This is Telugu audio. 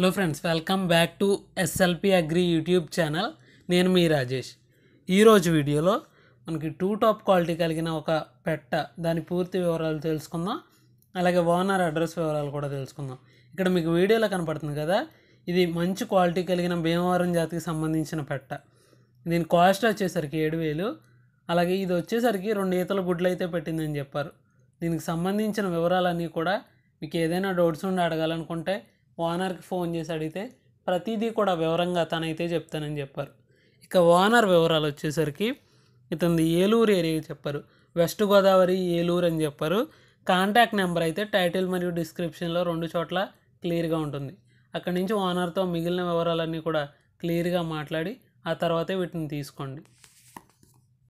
hello friends welcome back to SLP Agri YouTube channel నేను మీ రాజేష్ ఈరోజు వీడియోలో మనకి టూ టాప్ క్వాలిటీ కలిగిన ఒక పెట్ట దాని పూర్తి వివరాలు తెలుసుకుందాం అలాగే ఓనర్ అడ్రస్ వివరాలు కూడా తెలుసుకుందాం ఇక్కడ మీకు వీడియోలో కనపడుతుంది కదా ఇది మంచి క్వాలిటీ కలిగిన భీమవరం జాతికి సంబంధించిన పెట్ట దీని కాస్ట్ వచ్చేసరికి ఏడు వేలు అలాగే ఇది వచ్చేసరికి రెండు ఈతల గుడ్లు అయితే పెట్టిందని చెప్పారు దీనికి సంబంధించిన వివరాలన్నీ కూడా మీకు ఏదైనా డౌట్స్ ఉండి అడగాలనుకుంటే ఓనర్కి ఫోన్ చేసి అడిగితే ప్రతిదీ కూడా వివరంగా తనైతే చెప్తానని చెప్పారు ఇక ఓనర్ వివరాలు వచ్చేసరికి ఇతనిది ఏలూరు ఏరియా చెప్పారు వెస్ట్ గోదావరి ఏలూరు అని చెప్పారు కాంటాక్ట్ నెంబర్ అయితే టైటిల్ మరియు డిస్క్రిప్షన్లో రెండు చోట్ల క్లియర్గా ఉంటుంది అక్కడి నుంచి ఓనర్తో మిగిలిన వివరాలన్నీ కూడా క్లియర్గా మాట్లాడి ఆ తర్వాతే వీటిని తీసుకోండి